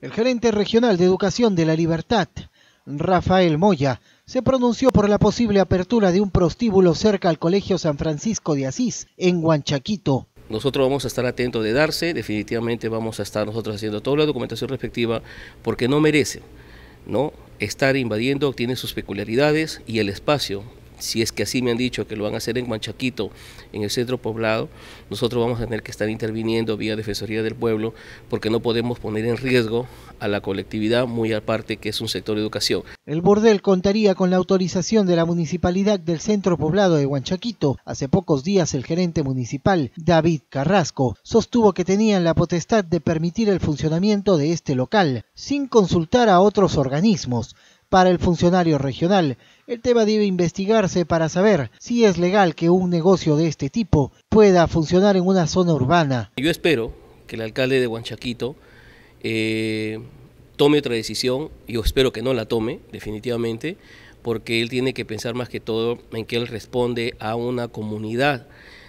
El gerente regional de Educación de la Libertad, Rafael Moya, se pronunció por la posible apertura de un prostíbulo cerca al Colegio San Francisco de Asís, en Huanchaquito. Nosotros vamos a estar atentos de darse, definitivamente vamos a estar nosotros haciendo toda la documentación respectiva porque no merece ¿no? estar invadiendo, tiene sus peculiaridades y el espacio si es que así me han dicho que lo van a hacer en Huanchaquito, en el centro poblado, nosotros vamos a tener que estar interviniendo vía Defensoría del Pueblo porque no podemos poner en riesgo a la colectividad, muy aparte que es un sector de educación. El bordel contaría con la autorización de la municipalidad del centro poblado de Huanchaquito. Hace pocos días el gerente municipal, David Carrasco, sostuvo que tenían la potestad de permitir el funcionamiento de este local, sin consultar a otros organismos para el funcionario regional, el tema debe investigarse para saber si es legal que un negocio de este tipo pueda funcionar en una zona urbana. Yo espero que el alcalde de Huanchaquito eh, tome otra decisión, yo espero que no la tome definitivamente, porque él tiene que pensar más que todo en que él responde a una comunidad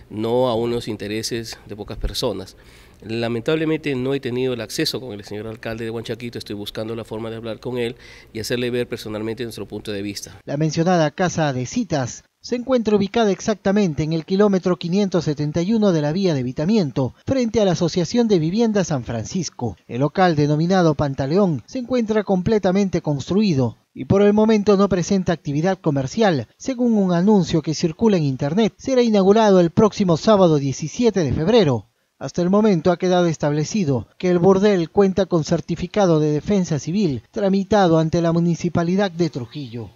no a unos intereses de pocas personas. Lamentablemente no he tenido el acceso con el señor alcalde de Huanchaquito, estoy buscando la forma de hablar con él y hacerle ver personalmente nuestro punto de vista. La mencionada casa de citas se encuentra ubicada exactamente en el kilómetro 571 de la vía de evitamiento, frente a la Asociación de Vivienda San Francisco. El local denominado Pantaleón se encuentra completamente construido y por el momento no presenta actividad comercial. Según un anuncio que circula en Internet, será inaugurado el próximo sábado 17 de febrero. Hasta el momento ha quedado establecido que el bordel cuenta con certificado de defensa civil tramitado ante la Municipalidad de Trujillo.